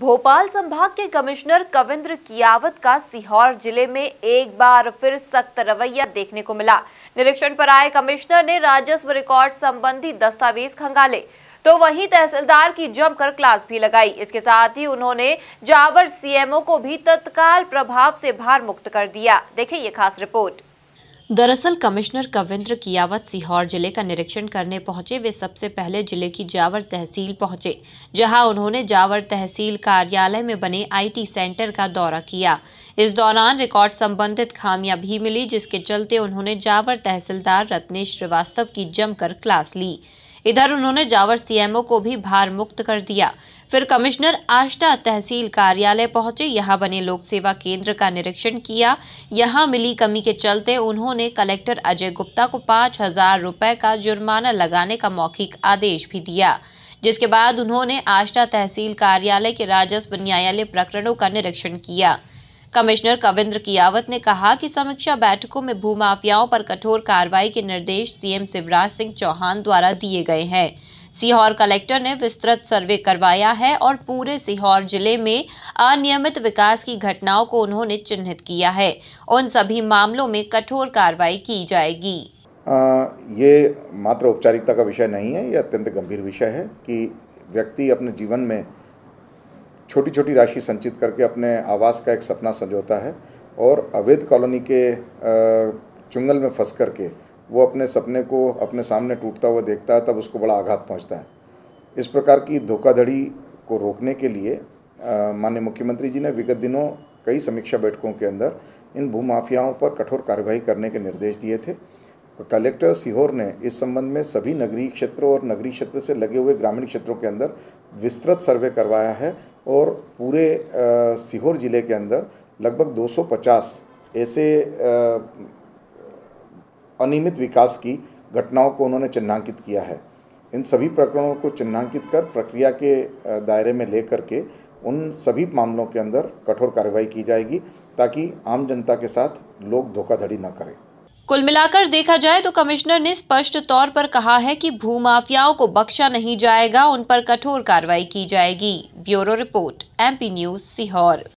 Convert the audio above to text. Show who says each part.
Speaker 1: भोपाल संभाग के कमिश्नर कविंद्र कियावत का सीहोर जिले में एक बार फिर सख्त रवैया देखने को मिला निरीक्षण पर आए कमिश्नर ने राजस्व रिकॉर्ड संबंधी दस्तावेज खंगाले तो वहीं तहसीलदार की जमकर क्लास भी लगाई इसके साथ ही उन्होंने जावर सीएमओ को भी तत्काल प्रभाव से भार मुक्त कर दिया देखें ये खास रिपोर्ट दरअसल कमिश्नर कविंद्र कियावत सीहोर जिले का निरीक्षण करने पहुंचे वे सबसे पहले जिले की जावर तहसील पहुंचे जहां उन्होंने जावर तहसील कार्यालय में बने आईटी सेंटर का दौरा किया इस दौरान रिकॉर्ड संबंधित खामियां भी मिली जिसके चलते उन्होंने जावर तहसीलदार रत्नेश श्रीवास्तव की जमकर क्लास ली इधर उन्होंने जावर सीएमओ को भी भार मुक्त कर दिया फिर कमिश्नर आष्टा तहसील कार्यालय पहुंचे यहां बने लोक सेवा केंद्र का निरीक्षण किया यहां मिली कमी के चलते उन्होंने कलेक्टर अजय गुप्ता को पाँच हजार रुपए का जुर्माना लगाने का मौखिक आदेश भी दिया जिसके बाद उन्होंने आष्टा तहसील कार्यालय के राजस्व न्यायालय प्रकरणों का निरीक्षण किया कमिश्नर कविंद्र कियावत ने कहा कि समीक्षा बैठकों में भूमाफियाओं पर कठोर कार्रवाई के निर्देश सीएम शिवराज सिंह चौहान द्वारा दिए गए हैं सीहोर कलेक्टर ने विस्तृत सर्वे करवाया है और पूरे सीहोर जिले में अनियमित विकास की घटनाओं को उन्होंने चिन्हित किया है उन सभी मामलों में कठोर कार्रवाई की जाएगी
Speaker 2: आ, ये मात्र औपचारिकता का विषय नहीं है ये अत्यंत गंभीर विषय है कि व्यक्ति अपने जीवन में छोटी छोटी राशि संचित करके अपने आवास का एक सपना संजोता है और अवैध कॉलोनी के चुंगल में फंस करके वो अपने सपने को अपने सामने टूटता हुआ देखता है तब उसको बड़ा आघात पहुंचता है इस प्रकार की धोखाधड़ी को रोकने के लिए माननीय मुख्यमंत्री जी ने विगत दिनों कई समीक्षा बैठकों के अंदर इन भूमाफियाओं पर कठोर कार्यवाही करने के निर्देश दिए थे कलेक्टर सीहोर ने इस संबंध में सभी नगरीय क्षेत्रों और नगरीय क्षेत्र से लगे हुए ग्रामीण क्षेत्रों के अंदर विस्तृत सर्वे करवाया है और पूरे सीहोर ज़िले के अंदर लगभग 250 ऐसे अनियमित विकास की घटनाओं को उन्होंने चिन्हांकित किया है इन सभी प्रकरणों को चिन्हांकित कर प्रक्रिया के दायरे में लेकर के उन सभी मामलों के अंदर कठोर कार्रवाई की जाएगी ताकि आम जनता के साथ लोग धोखाधड़ी न करें
Speaker 1: कुल मिलाकर देखा जाए तो कमिश्नर ने स्पष्ट तौर पर कहा है कि भूमाफियाओं को बख्शा नहीं जाएगा उन पर कठोर कार्रवाई की जाएगी bureau report MP news Sehore